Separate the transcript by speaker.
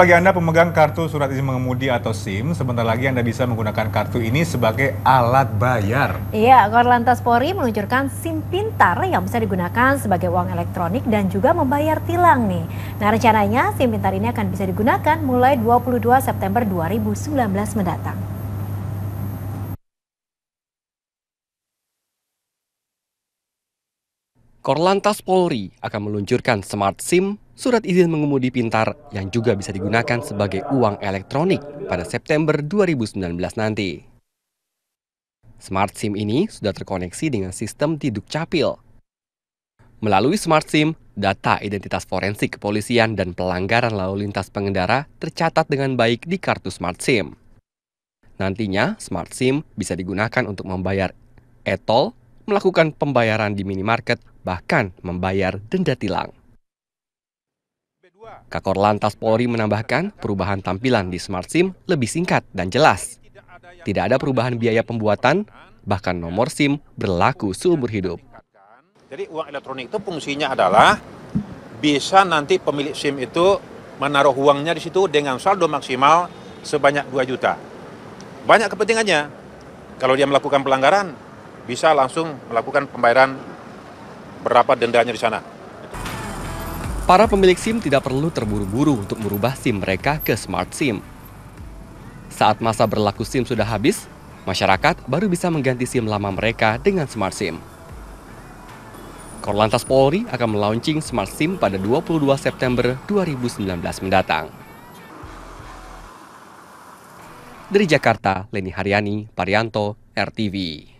Speaker 1: Bagi Anda pemegang kartu surat izin mengemudi atau SIM, sebentar lagi Anda bisa menggunakan kartu ini sebagai alat bayar.
Speaker 2: Iya, Korlantas Polri meluncurkan SIM pintar yang bisa digunakan sebagai uang elektronik dan juga membayar tilang nih. Nah, rencananya SIM pintar ini akan bisa digunakan mulai 22 September 2019 mendatang.
Speaker 3: Korlantas Polri akan meluncurkan Smart SIM, surat izin mengemudi pintar yang juga bisa digunakan sebagai uang elektronik pada September 2019 nanti. Smart SIM ini sudah terkoneksi dengan sistem di CAPIL. Melalui Smart SIM, data identitas forensik kepolisian dan pelanggaran lalu lintas pengendara tercatat dengan baik di kartu Smart SIM. Nantinya, Smart SIM bisa digunakan untuk membayar e-tol, melakukan pembayaran di minimarket, bahkan membayar denda tilang. Kakor Lantas Polri menambahkan perubahan tampilan di Smart SIM lebih singkat dan jelas. Tidak ada perubahan biaya pembuatan, bahkan nomor SIM berlaku seumur hidup.
Speaker 1: Jadi uang elektronik itu fungsinya adalah bisa nanti pemilik SIM itu menaruh uangnya di situ dengan saldo maksimal sebanyak 2 juta. Banyak kepentingannya. Kalau dia melakukan pelanggaran, bisa langsung melakukan pembayaran berapa dendanya di sana.
Speaker 3: Para pemilik SIM tidak perlu terburu-buru untuk merubah SIM mereka ke Smart SIM. Saat masa berlaku SIM sudah habis, masyarakat baru bisa mengganti SIM lama mereka dengan Smart SIM. Korlantas Polri akan melaunching Smart SIM pada 22 September 2019 mendatang. Dari Jakarta, Leni Haryani, Parianto, RTV.